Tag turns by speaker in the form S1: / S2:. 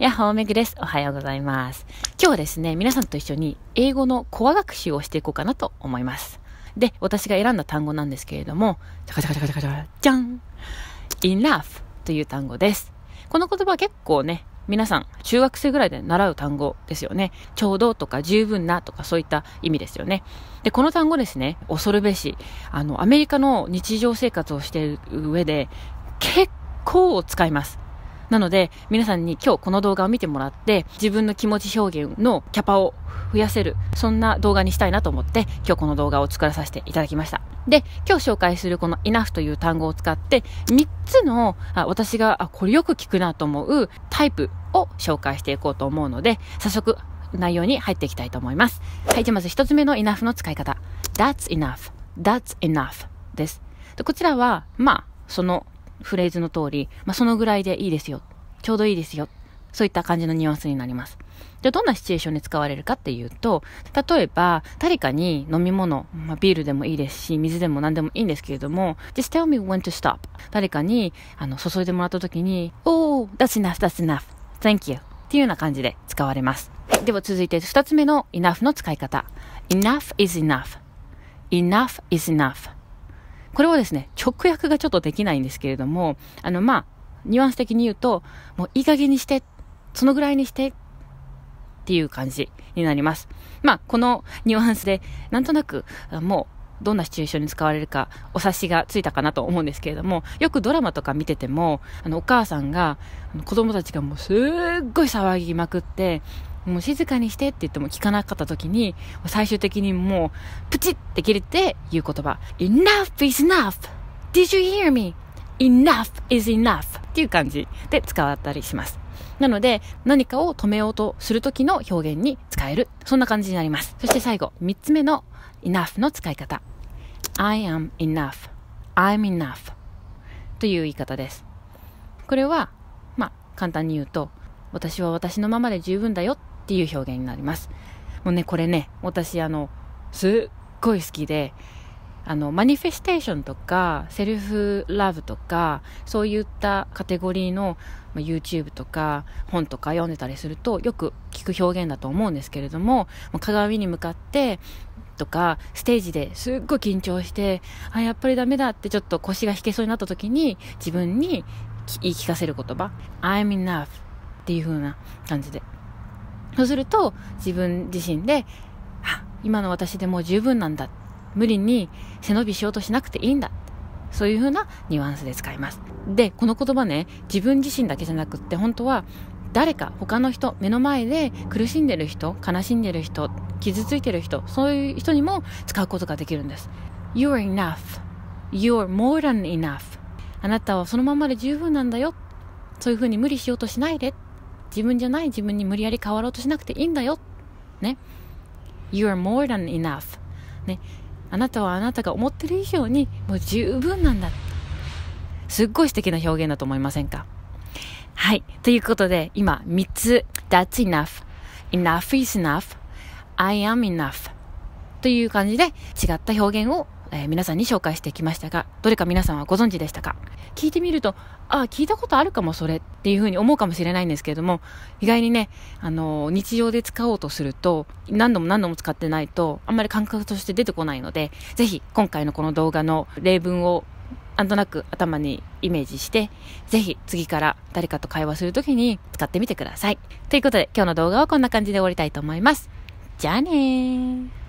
S1: やっほーめぐです。おはようございます。今日はですね、皆さんと一緒に英語のコア学習をしていこうかなと思います。で、私が選んだ単語なんですけれども、じゃかじゃかじゃかじゃかじゃじゃん !enough という単語です。この言葉は結構ね、皆さん、中学生ぐらいで習う単語ですよね。ちょうどとか十分なとかそういった意味ですよね。で、この単語ですね、恐るべし、あの、アメリカの日常生活をしている上で、結構使います。なので、皆さんに今日この動画を見てもらって、自分の気持ち表現のキャパを増やせる、そんな動画にしたいなと思って、今日この動画を作らさせていただきました。で、今日紹介するこの enough という単語を使って、3つの、あ私が、あ、これよく聞くなと思うタイプを紹介していこうと思うので、早速、内容に入っていきたいと思います。はい、じゃあまず1つ目の enough の使い方。that's enough, that's enough です。でこちらは、まあ、そのフレーズの通り、まあ、そのぐらいでいいですよ。ちょうどいいですよ。そういった感じのニュアンスになります。じあ、どんなシチュエーションに使われるかっていうと、例えば、誰かに飲み物、まあ、ビールでもいいですし、水でも何でもいいんですけれども、just tell me when to stop. 誰かに、あの、注いでもらった時に、oh, that's enough, that's enough. Thank you. っていうような感じで使われます。では続いて、二つ目の enough の使い方。enough is enough. enough is enough. これはですね、直訳がちょっとできないんですけれども、あの、まあ、ニュアンス的に言うと、もういい加減にして、そのぐらいにして、っていう感じになります。まあ、このニュアンスで、なんとなく、もう、どんなシチュエーションに使われるか、お察しがついたかなと思うんですけれども、よくドラマとか見てても、あの、お母さんが、子供たちがもうすっごい騒ぎまくって、もう静かにしてって言っても聞かなかった時に、最終的にもう、プチって切れて言う言葉。enough is enough!Did you hear me?enough is enough! っていう感じで使ったりします。なので、何かを止めようとする時の表現に使える。そんな感じになります。そして最後、三つ目の enough の使い方。I am enough. I'm enough. という言い方です。これは、まあ、簡単に言うと、私は私のままで十分だよっっていう表現になります。もうね、これね、私あの、すっごい好きで、あの、マニフェステーションとか、セルフラブとか、そういったカテゴリーの YouTube とか本とか読んでたりすると、よく聞く表現だと思うんですけれども、鏡に向かってとか、ステージですっごい緊張して、あ、やっぱりダメだってちょっと腰が引けそうになった時に、自分に言い聞かせる言葉、I'm enough っていう風な感じで。そうすると、自分自身で、あ、今の私でもう十分なんだ。無理に背伸びしようとしなくていいんだ。そういう風なニュアンスで使います。で、この言葉ね、自分自身だけじゃなくって、本当は誰か他の人目の前で苦しんでる人悲しんでる人傷ついてる人そういう人にも使うことができるんです You're enough You're more than enough あなたはそのままで十分なんだよそういうふうに無理しようとしないで自分じゃない自分に無理やり変わろうとしなくていいんだよ。ね。You are more than enough. ね。あなたはあなたが思ってる以上にもう十分なんだ。すっごい素敵な表現だと思いませんかはい。ということで、今、3つ。That's enough. Enough is enough. I am enough. という感じで違った表現をえー、皆さんに紹介してきましたが、どれか皆さんはご存知でしたか聞いてみると、ああ、聞いたことあるかもそれっていうふうに思うかもしれないんですけれども、意外にね、あのー、日常で使おうとすると、何度も何度も使ってないと、あんまり感覚として出てこないので、ぜひ今回のこの動画の例文をなんとなく頭にイメージして、ぜひ次から誰かと会話するときに使ってみてください。ということで今日の動画はこんな感じで終わりたいと思います。じゃあねー。